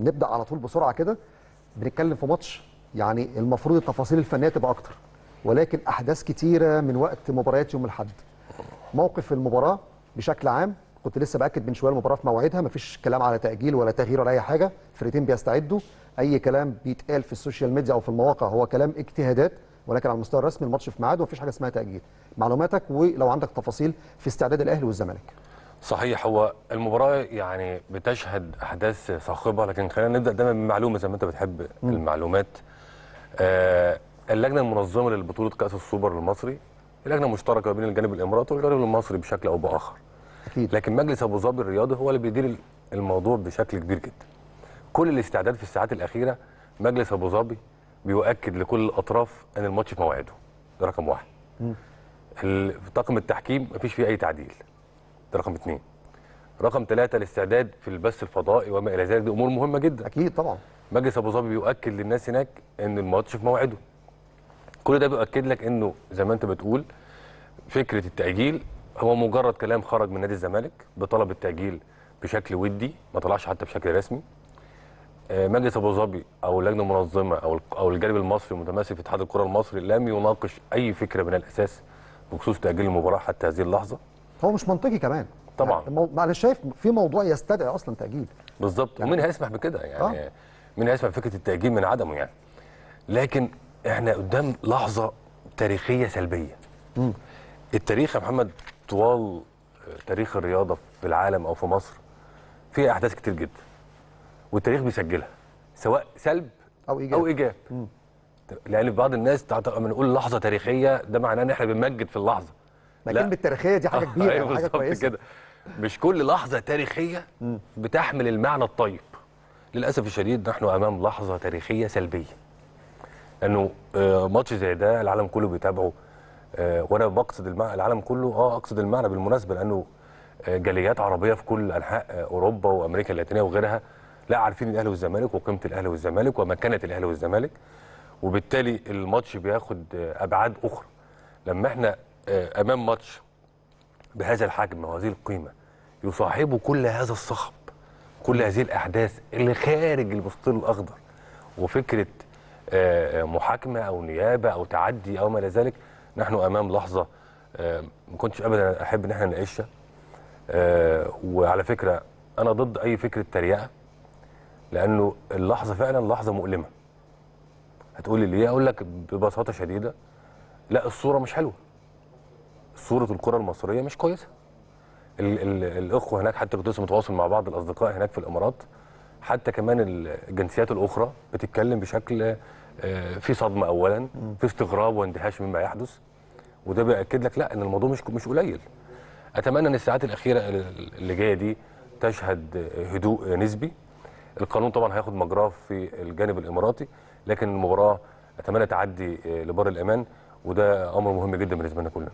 نبدا على طول بسرعه كده بنتكلم في ماتش يعني المفروض التفاصيل الفنيه تبقى اكتر ولكن احداث كتيره من وقت مباريات يوم الاحد موقف المباراه بشكل عام كنت لسه باكد من شويه المباراه في موعدها مفيش كلام على تاجيل ولا تغيير ولا اي حاجه الفرقتين بيستعدوا اي كلام بيتقال في السوشيال ميديا او في المواقع هو كلام اجتهادات ولكن على المستوى الرسمي الماتش في ميعاده ومفيش حاجه اسمها تاجيل معلوماتك ولو عندك تفاصيل في استعداد الاهلي والزمالك صحيح هو المباراة يعني بتشهد أحداث صاخبة لكن خلينا نبدأ دايما بمعلومة زي ما أنت بتحب م. المعلومات آه اللجنة المنظمة للبطولة كأس السوبر المصري لجنة مشتركة بين الجانب الإماراتي والجانب المصري بشكل أو بآخر أكيد. لكن مجلس أبو ظبي الرياضي هو اللي بيدير الموضوع بشكل كبير جدا كل الاستعداد في الساعات الأخيرة مجلس أبو ظبي بيؤكد لكل الأطراف أن الماتش في موعده ده رقم واحد طاقم التحكيم مفيش فيه أي تعديل ده رقم اثنين. رقم ثلاثه الاستعداد في البث الفضائي وما الى ذلك دي امور مهمه جدا. اكيد طبعا. مجلس ابو ظبي بيؤكد للناس هناك ان الماتش في موعده. كل ده بيؤكد لك انه زي ما انت بتقول فكره التاجيل هو مجرد كلام خرج من نادي الزمالك بطلب التاجيل بشكل ودي ما طلعش حتى بشكل رسمي. آه، مجلس ابو ظبي او اللجنه المنظمه او او الجانب المصري المتمثل في اتحاد الكره المصري لم يناقش اي فكره من الاساس بخصوص تاجيل المباراه حتى هذه اللحظه. هو مش منطقي كمان طبعا يعني معلش شايف في موضوع يستدعي اصلا تاجيل بالظبط يعني ومين هيسمح بكده يعني آه. مين هيسمح بفكره التاجيل من عدمه يعني لكن احنا قدام لحظه تاريخيه سلبيه م. التاريخ يا محمد طوال آه، تاريخ الرياضه في العالم او في مصر في احداث كتير جدا والتاريخ بيسجلها سواء سلب او ايجاب او ايجاب لان بعض الناس تعتقد لما نقول لحظه تاريخيه ده معناه ان احنا بنمجد في اللحظه ما الكلمه التاريخيه دي حاجه آه، كبيره أيوة حاجه كويسه كده مش كل لحظه تاريخيه بتحمل المعنى الطيب للاسف الشديد نحن امام لحظه تاريخيه سلبيه لانه آه، ماتش زي ده العالم كله بيتابعه آه، وانا بقصد العالم كله اه اقصد المعنى بالمناسبه لانه جاليات عربيه في كل انحاء اوروبا وامريكا اللاتينيه وغيرها لا عارفين الاهلي والزمالك وقيمه الاهلي والزمالك ومكانه الاهلي والزمالك وبالتالي الماتش بياخد ابعاد اخرى لما احنا آه، امام ماتش بهذا الحجم وهذه القيمه يصاحبه كل هذا الصخب كل هذه الاحداث اللي خارج البسطيل الاخضر وفكره آه، آه، محاكمه او نيابه او تعدي او ما الى ذلك نحن امام لحظه ما كنتش ابدا احب ان احنا نناقشها وعلى فكره انا ضد اي فكره تريقه لانه اللحظه فعلا لحظه مؤلمه هتقولي ليه اقول لك ببساطه شديده لا الصوره مش حلوه صوره الكره المصريه مش كويسه ال ال الاخوه هناك حتى كنت لسه متواصل مع بعض الاصدقاء هناك في الامارات حتى كمان الجنسيات الاخرى بتتكلم بشكل آه، في صدمه اولا في استغراب واندهاش مما يحدث وده بياكد لك لا ان الموضوع مش مش قليل اتمنى ان الساعات الاخيره اللي جايه دي تشهد هدوء نسبي القانون طبعا هياخد مجراه في الجانب الاماراتي لكن المباراه اتمنى تعدي آه، لبر الامان وده امر مهم جدا بالنسبه لنا كلنا